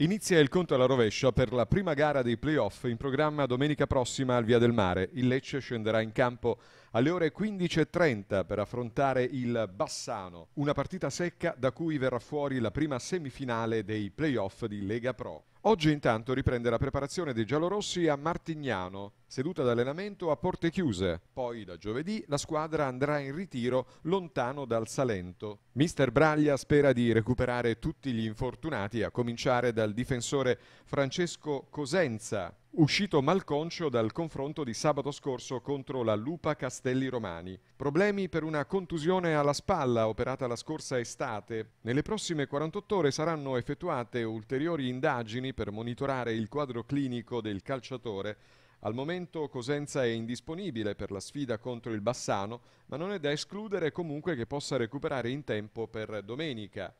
Inizia il conto alla rovescia per la prima gara dei playoff in programma domenica prossima al Via del Mare. Il Lecce scenderà in campo alle ore 15.30 per affrontare il Bassano, una partita secca da cui verrà fuori la prima semifinale dei playoff di Lega Pro. Oggi intanto riprende la preparazione dei giallorossi a Martignano, seduta d'allenamento a porte chiuse. Poi da giovedì la squadra andrà in ritiro lontano dal Salento. Mister Braglia spera di recuperare tutti gli infortunati, a cominciare dal difensore Francesco Cosenza, uscito malconcio dal confronto di sabato scorso contro la Lupa Castelli Romani. Problemi per una contusione alla spalla operata la scorsa estate. Nelle prossime 48 ore saranno effettuate ulteriori indagini per monitorare il quadro clinico del calciatore. Al momento Cosenza è indisponibile per la sfida contro il Bassano, ma non è da escludere comunque che possa recuperare in tempo per domenica.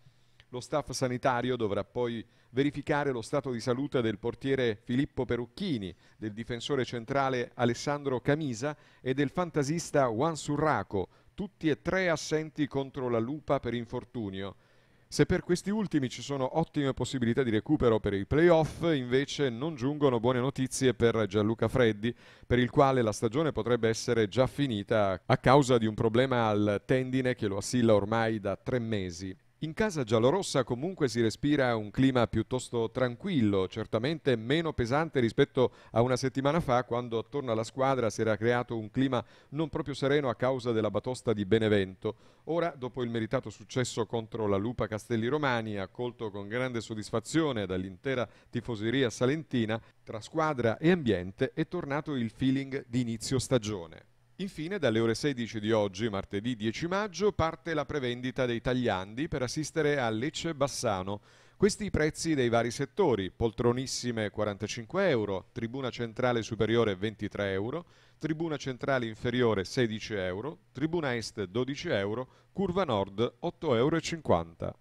Lo staff sanitario dovrà poi verificare lo stato di salute del portiere Filippo Perucchini, del difensore centrale Alessandro Camisa e del fantasista Juan Surraco, tutti e tre assenti contro la lupa per infortunio. Se per questi ultimi ci sono ottime possibilità di recupero per i playoff, invece non giungono buone notizie per Gianluca Freddi, per il quale la stagione potrebbe essere già finita a causa di un problema al tendine che lo assilla ormai da tre mesi. In casa giallorossa comunque si respira un clima piuttosto tranquillo, certamente meno pesante rispetto a una settimana fa quando attorno alla squadra si era creato un clima non proprio sereno a causa della batosta di Benevento. Ora, dopo il meritato successo contro la Lupa Castelli Romani, accolto con grande soddisfazione dall'intera tifoseria salentina, tra squadra e ambiente è tornato il feeling di inizio stagione. Infine, dalle ore 16 di oggi, martedì 10 maggio, parte la prevendita dei tagliandi per assistere a Lecce Bassano. Questi i prezzi dei vari settori, poltronissime 45 euro, tribuna centrale superiore 23 euro, tribuna centrale inferiore 16 euro, tribuna est 12 euro, curva nord 8,50 euro.